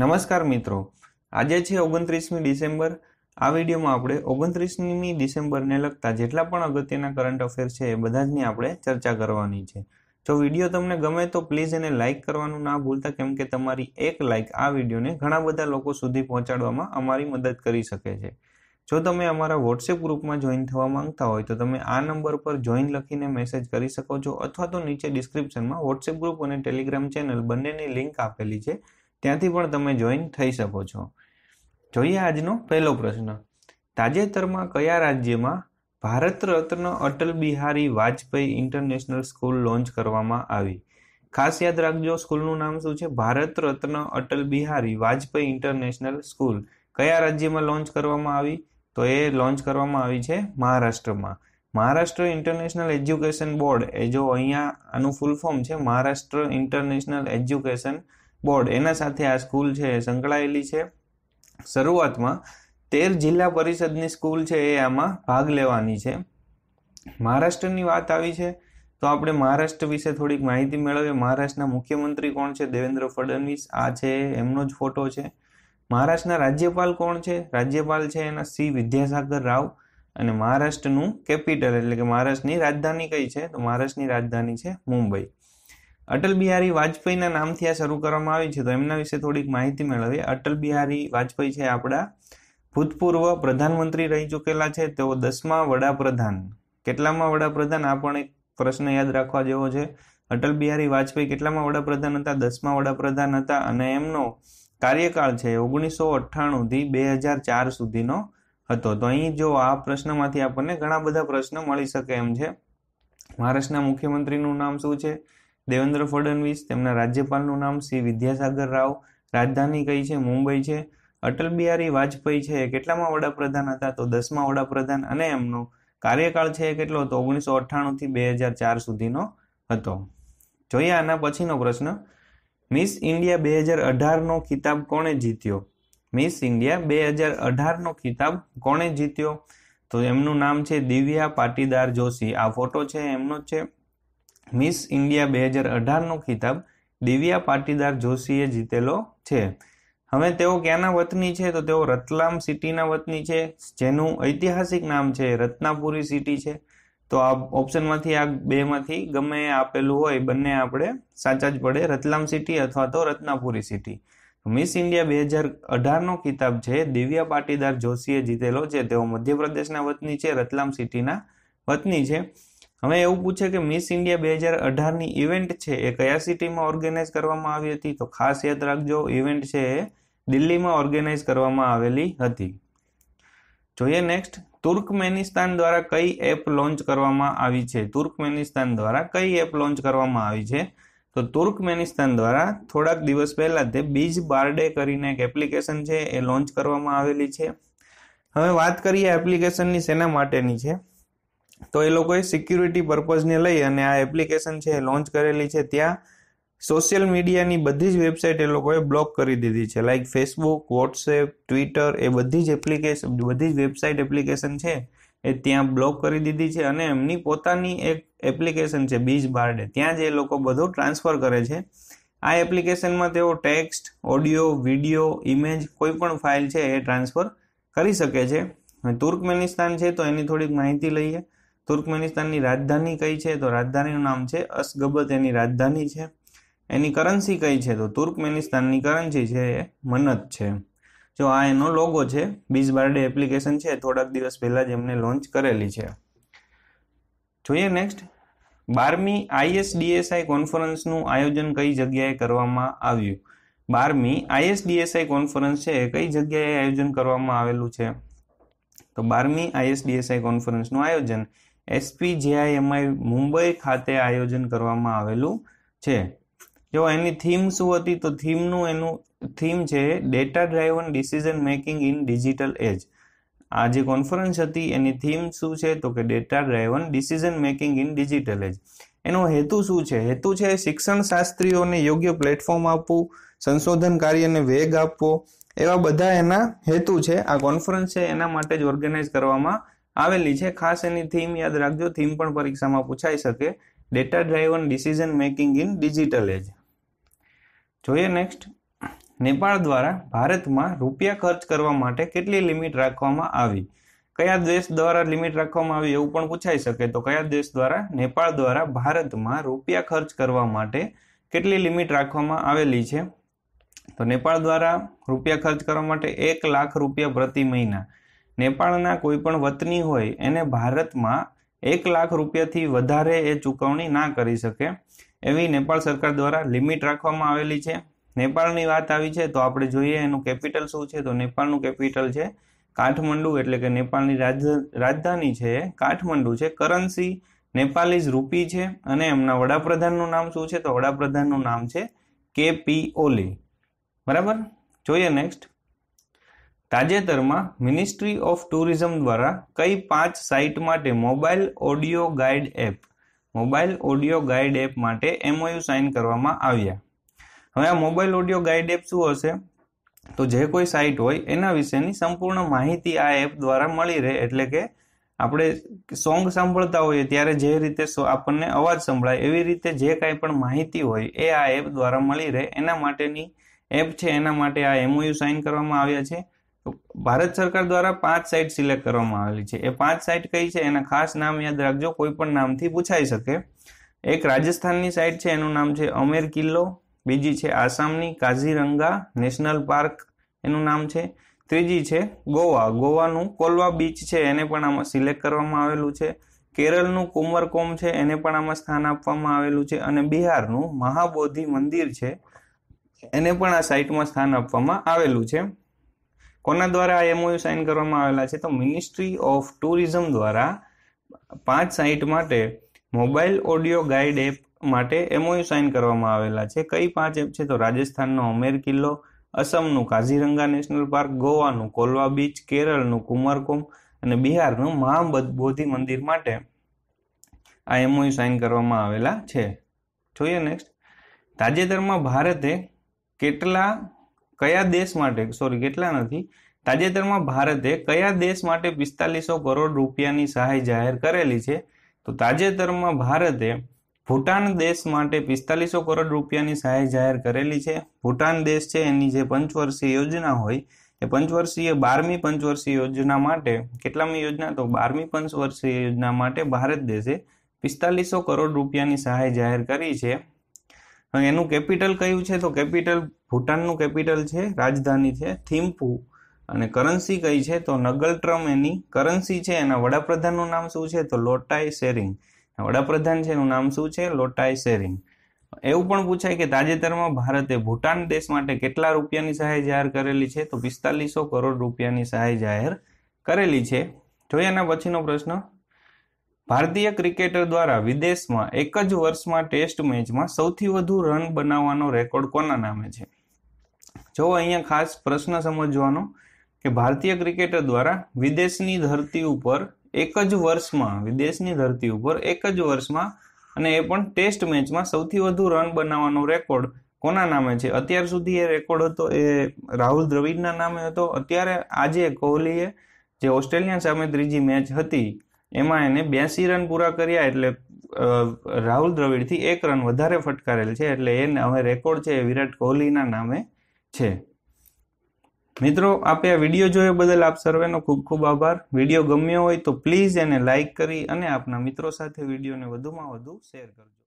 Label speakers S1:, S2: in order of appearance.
S1: નમસ્કાર મિત્રો આજે છે ઓગણત્રીસમી ડિસેમ્બર આ વિડીયોમાં આપણે ઓગણત્રીસમી ડિસેમ્બરને લગતા જેટલા પણ અગત્યના કરંટ અફેર છે એ બધા જની આપણે ચર્ચા કરવાની છે જો વિડીયો તમને ગમે તો પ્લીઝ એને લાઇક કરવાનું ના ભૂલતા કેમ કે તમારી એક લાઇક આ વિડીયોને ઘણા બધા લોકો સુધી પહોંચાડવામાં અમારી મદદ કરી શકે છે જો તમે અમારા વોટ્સએપ ગ્રુપમાં જોઈન થવા માંગતા હોય તો તમે આ નંબર પર જોઈન લખીને મેસેજ કરી શકો છો અથવા તો નીચે ડિસ્ક્રિપ્શનમાં વોટ્સએપ ગ્રુપ અને ટેલિગ્રામ ચેનલ બંનેની લિંક આપેલી છે ત્યાંથી પણ તમે જોઈન થઈ શકો છો જોઈએ આજનો પહેલો પ્રશ્ન તાજેતરમાં કયા રાજ્યમાં Bharat Ratna Atal Bihari Vajpayee international school launch કરવામાં આવી ખાસ યાદ રાખજો સ્કૂલનું નામ શું છે ભારત રત્ન અટલ બિહારી વાજપેયી ઇન્ટરનેશનલ સ્કૂલ કયા રાજ્યમાં લોન્ચ કરવામાં આવી તો એ લોન્ચ કરવામાં આવી છે મહારાષ્ટ્રમાં મહારાષ્ટ્ર ઇન્ટરનેશનલ એજ્યુકેશન બોર્ડ એ જો અહીંયા આનું ફૂલ ફોર્મ છે મહારાષ્ટ્ર ઇન્ટરનેશનલ એજ્યુકેશન બોર્ડ એના સાથે આ સ્કૂલ છે એ સંકળાયેલી છે શરૂઆતમાં તેર જિલ્લા પરિષદની સ્કૂલ છે એ આમાં ભાગ લેવાની છે મહારાષ્ટ્રની વાત આવી છે તો આપણે મહારાષ્ટ્ર વિશે થોડીક માહિતી મેળવીએ મહારાષ્ટ્રના મુખ્યમંત્રી કોણ છે દેવેન્દ્ર ફડણવીસ આ છે એમનો જ ફોટો છે મહારાષ્ટ્રના રાજ્યપાલ કોણ છે રાજ્યપાલ છે એના સી વિદ્યાસાગર રાવ અને મહારાષ્ટ્રનું કેપિટલ એટલે કે મહારાષ્ટ્રની રાજધાની કઈ છે તો મહારાષ્ટ્રની રાજધાની છે મુંબઈ અટલ બિહારી વાજપેયીના નામથી આ શરૂ કરવામાં આવી છે તો એમના વિશે થોડીક માહિતી મેળવીએ અટલ બિહારી વાજપેયી છે આપણા ભૂતપૂર્વ પ્રધાનમંત્રી રહી ચૂકેલા છે તેઓ દસમા વડાપ્રધાન કેટલામાં વડાપ્રધાન આ પણ એક પ્રશ્ન યાદ રાખવા જેવો છે અટલ બિહારી વાજપેયી કેટલામાં વડાપ્રધાન હતા દસમા વડાપ્રધાન હતા અને એમનો કાર્યકાળ છે ઓગણીસો અઠ્ઠાણુંથી બે હજાર ચાર સુધીનો હતો તો અહીં જો આ પ્રશ્નમાંથી આપણને ઘણા બધા પ્રશ્ન મળી શકે એમ છે મહારાષ્ટ્રના મુખ્યમંત્રીનું નામ શું છે દેવેન્દ્ર ફડણવીસ તેમના રાજ્યપાલનું નામ શ્રી વિદ્યાસાગર રાવ રાજધાની કઈ છે મુંબઈ છે અટલ બિહારી વાજપેયી છે એ કેટલામાં વડાપ્રધાન હતા તો દસમા વડાપ્રધાન અને એમનો કાર્યકાળ છે કેટલો તો ઓગણીસો અઠ્ઠાણુંથી બે હજાર ચાર સુધીનો હતો જોઈએ આના પછીનો પ્રશ્ન મિસ ઇન્ડિયા બે હજાર અઢારનો ખિતાબ કોણે જીત્યો મિસ ઇન્ડિયા બે હજાર અઢારનો ખિતાબ કોણે જીત્યો તો એમનું નામ છે દિવ્યા પાટીદાર જોશી આ ફોટો છે એમનો જ છે મિસ ઇન્ડિયા બે હજાર અઢારનો ખિતાબ દિવ્યા પાટીદાર જોશીએ જીતેલો છે હવે તેઓ ક્યાંના વતની છે તો તેઓ રતલામ સિટીના વતની છે જેનું ઐતિહાસિક નામ છે રત્નાપુરી સિટી છે તો આ ઓપ્શનમાંથી આ બેમાંથી ગમે આપેલું હોય બંને આપણે સાચા જ પડે રતલામ સિટી અથવા તો રત્નાપુરી સિટી મિસ ઇન્ડિયા બે હજાર અઢારનો ખિતાબ છે દિવ્યા પાટીદાર જોશીએ જીતેલો છે તેઓ મધ્યપ્રદેશના વતની છે રતલામ સિટીના વતની છે હવે એવું પૂછે કે મિસ ઇન્ડિયા બે હજાર અઢારની ઇવેન્ટ છે એ કયા સિટીમાં ઓર્ગેનાઇઝ કરવામાં આવી હતી તો ખાસ યાદ રાખજો ઇવેન્ટ છે એ દિલ્હીમાં ઓર્ગેનાઇઝ કરવામાં આવેલી હતી જોઈએ નેક્સ્ટ તુર્કમેનિસ્તાન દ્વારા કઈ એપ લોન્ચ કરવામાં આવી છે તુર્કમેનિસ્તાન દ્વારા કઈ એપ લોન્ચ કરવામાં આવી છે તો તુર્કમેનિસ્તાન દ્વારા થોડાક દિવસ પહેલાં તે બીજ બારડે કરીને એક એપ્લિકેશન છે એ લોન્ચ કરવામાં આવેલી છે હવે વાત કરીએ એપ્લિકેશનની શેના માટેની છે તો એ લોકોએ સિક્યુરિટી પર્પઝને લઈ અને આ એપ્લિકેશન છે એ લોન્ચ કરેલી છે ત્યાં સોશિયલ મીડિયાની બધી જ વેબસાઇટ એ લોકોએ બ્લોક કરી દીધી છે લાઈક ફેસબુક વોટ્સએપ ટ્વિટર એ બધી જ એપ્લિકેશન બધી જ વેબસાઇટ એપ્લિકેશન છે એ ત્યાં બ્લોક કરી દીધી છે અને એમની પોતાની એક એપ્લિકેશન છે બીજ બાર્ડે ત્યાં જ એ લોકો બધું ટ્રાન્સફર કરે છે આ એપ્લિકેશનમાં તેઓ ટેક્સ્ટ ઓડિયો વિડીયો ઇમેજ કોઈ પણ ફાઇલ છે એ ટ્રાન્સફર કરી શકે છે તુર્કમેનિસ્તાન છે તો એની થોડીક માહિતી લઈએ તુર્કમેનિસ્તાનની રાજધાની કઈ છે તો રાજધાનીનું નામ છે અસગબત એની રાજધાની છે એની કરન્સી કઈ છે તો તુર્કમેનિસ્તાનની કરન્સી છે એ મનત છે જો આ એનો લોગો છે બીજ બારડે એપ્લિકેશન છે થોડાક દિવસ પહેલાં જ એમને લોન્ચ કરેલી છે જોઈએ નેક્સ્ટ બારમી આઈએસડીએસઆઈ કોન્ફરન્સનું આયોજન કઈ જગ્યાએ કરવામાં આવ્યું બારમી આઈએસડીએસઆઈ કોન્ફરન્સ છે એ કઈ જગ્યાએ આયોજન કરવામાં આવેલું છે તો બારમી આઈએસડીએસઆઈ કોન્ફરન્સનું આયોજન એસપીજીઆઈએમઆઈ મુંબઈ ખાતે આયોજન કરવામાં આવેલું છે જો એની થીમ શું હતી તો થીમનું એનું થીમ છે data driven decision making in digital age આ જે કોન્ફરન્સ હતી એની થીમ શું છે તો કે data driven decision making in digital age એનો હેતુ શું છે હેતુ છે શિક્ષણ શાસ્ત્રીઓને યોગ્ય પ્લેટફોર્મ આપવું સંશોધન કાર્યને વેગ આપવો એવા બધા એના હેતુ છે આ કોન્ફરન્સ છે એના માટે જ ઓર્ગેનાઇઝ કરવામાં આવેલી છે ખાસ એની થીમ યાદ રાખજો થીમ પણ પરીક્ષામાં પૂછાઈ શકે data driven decision making in digital age જોઈએ નેક્સ્ટ નેપાળ દ્વારા ભારતમાં રૂપિયા ખર્ચ કરવા માટે કેટલી લિમિટ રાખવામાં આવી કયા દેશ દ્વારા લિમિટ રાખવામાં આવી એવું પણ પૂછાઈ શકે તો કયા દેશ દ્વારા નેપાળ દ્વારા ભારતમાં રૂપિયા ખર્ચ કરવા માટે કેટલી લિમિટ રાખવામાં આવેલી છે તો નેપાળ દ્વારા રૂપિયા ખર્ચ કરવા માટે એક લાખ રૂપિયા પ્રતિ મહિના નેપાળના કોઈપણ વતની હોય એને ભારતમાં એક લાખ રૂપિયાથી વધારે એ ચૂકવણી ના કરી શકે એવી નેપાળ સરકાર દ્વારા લિમિટ રાખવામાં આવેલી છે નેપાળની વાત આવી છે તો આપણે જોઈએ એનું કેપિટલ શું છે તો નેપાળનું કેપિટલ છે કાઠમંડુ એટલે કે નેપાળની રાજધાની છે કાઠમંડુ છે કરન્સી નેપાલીઝ રૂપી છે અને એમના વડાપ્રધાનનું નામ શું છે તો વડાપ્રધાનનું નામ છે કે પી ઓલી બરાબર જોઈએ નેક્સ્ટ તાજેતરમાં મિનિસ્ટ્રી ઓફ ટુરિઝમ દ્વારા કઈ પાંચ સાઇટ માટે mobile audio guide app mobile audio guide app માટે એમઓયુ સાઇન કરવામાં આવ્યા હવે આ મોબાઈલ ઓડિયો ગાઈડ એપ શું હશે તો જે કોઈ સાઇટ હોય એના વિશેની સંપૂર્ણ માહિતી આ એપ દ્વારા મળી રહે એટલે કે આપણે સોંગ સાંભળતા હોઈએ ત્યારે જે રીતે આપણને અવાજ સંભળાય એવી રીતે જે કાંઈ પણ માહિતી હોય એ આ એપ દ્વારા મળી રહે એના માટેની એપ છે એના માટે આ એમઓયુ સાઇન કરવામાં આવ્યા છે ભારત સરકાર દ્વારા પાંચ સાઇટ સિલેક્ટ કરવામાં આવેલી છે એ પાંચ સાઇટ કઈ છે એના ખાસ નામ યાદ રાખજો કોઈ પણ નામથી પૂછાઈ શકે એક રાજસ્થાનની સાઇટ છે એનું નામ છે અમેર કિલ્લો બીજી છે આસામની કાઝીરંગા નેશનલ પાર્ક એનું નામ છે ત્રીજી છે ગોવા ગોવાનું કોલવા બીચ છે એને પણ આમાં સિલેક્ટ કરવામાં આવેલું છે કેરળનું કુંવરકોમ છે એને પણ આમાં સ્થાન આપવામાં આવેલું છે અને બિહારનું મહાબોધિ મંદિર છે એને પણ આ સાઇટમાં સ્થાન આપવામાં આવેલું છે કોના દ્વારા આ એમઓયુ સાઇન કરવામાં આવેલા છે તો મિનિસ્ટ્રી ઓફ ટુરિઝમ દ્વારા પાંચ સાઇટ માટે મોબાઈલ ઓડિયો ગાઈડ એપ માટે એમઓયુ સાઇન કરવામાં આવેલા છે કઈ પાંચ એપ છે તો રાજસ્થાનનો અમેર કિલ્લો અસમનું કાઝીરંગા નેશનલ પાર્ક ગોવાનું કોલવા બીચ કેરળનું કુમારકોમ અને બિહારનું મહાબોધિ મંદિર માટે આ એમઓયુ સાઇન કરવામાં આવેલા છે જોઈએ નેક્સ્ટ તાજેતરમાં ભારતે કેટલા કયા દેશ માટે સોરી કેટલા નથી તાજેતરમાં ભારતે કયા દેશ માટે પિસ્તાલીસો કરોડ રૂપિયાની સહાય જાહેર કરેલી છે તો તાજેતરમાં ભારતે ભૂટાન દેશ માટે પિસ્તાલીસો કરોડ રૂપિયાની સહાય જાહેર કરેલી છે ભૂટાન દેશ છે એની જે પંચવર્ષીય યોજના હોય એ પંચવર્ષીય બારમી પંચવર્ષીય યોજના માટે કેટલામી યોજના તો બારમી પંચવર્ષીય યોજના માટે ભારત દેશે પિસ્તાલીસો કરોડ રૂપિયાની સહાય જાહેર કરી છે એનું કેપિટલ કયું છે તો કેપિટલ ભૂટાનનું કેપિટલ છે રાજધાની છે થિમ્પુ અને કરન્સી કઈ છે તો નગલ ટ્રમ એની કરન્સી છે એના વડાપ્રધાનનું નામ શું છે તો લોટાઈ શેરિંગ વડાપ્રધાન છે એનું નામ શું છે લોટાઈ શેરિંગ એવું પણ પૂછાય કે તાજેતરમાં ભારતે ભૂટાન દેશ માટે કેટલા રૂપિયાની સહાય જાહેર કરેલી છે તો પિસ્તાલીસો કરોડ રૂપિયાની સહાય જાહેર કરેલી છે જોઈએ એના પછીનો પ્રશ્ન ભારતીય ક્રિકેટર દ્વારા વિદેશમાં એક જ વર્ષમાં ટેસ્ટ મેચમાં સૌથી વધુ રન બનાવવાનો રેકોર્ડ કોના નામે છે જો અહીંયા ખાસ પ્રશ્ન સમજવાનો કે ભારતીય ક્રિકેટર દ્વારા વિદેશની ધરતી ઉપર એક જ વર્ષમાં વિદેશની ધરતી ઉપર એક જ વર્ષમાં અને એ પણ ટેસ્ટ મેચમાં સૌથી વધુ રન બનાવવાનો રેકોર્ડ કોના નામે છે અત્યાર સુધી એ રેકોર્ડ હતો એ રાહુલ દ્રવિડના નામે હતો અત્યારે આજે કોહલીએ જે ઓસ્ટ્રેલિયા સામે ત્રીજી મેચ હતી એમાં એને બ્યાસી રન પૂરા કર્યા એટલે રાહુલ દ્રવિડથી એક રન વધારે ફટકારેલ છે એટલે એને હવે રેકોર્ડ છે એ વિરાટ કોહલીના નામે છે મિત્રો આપે આ વિડીયો જોયો બદલ આપ સર્વેનો ખૂબ ખૂબ આભાર વિડીયો ગમ્યો હોય તો પ્લીઝ એને લાઇક કરી અને આપના મિત્રો સાથે વિડીયોને વધુમાં વધુ શેર કરજો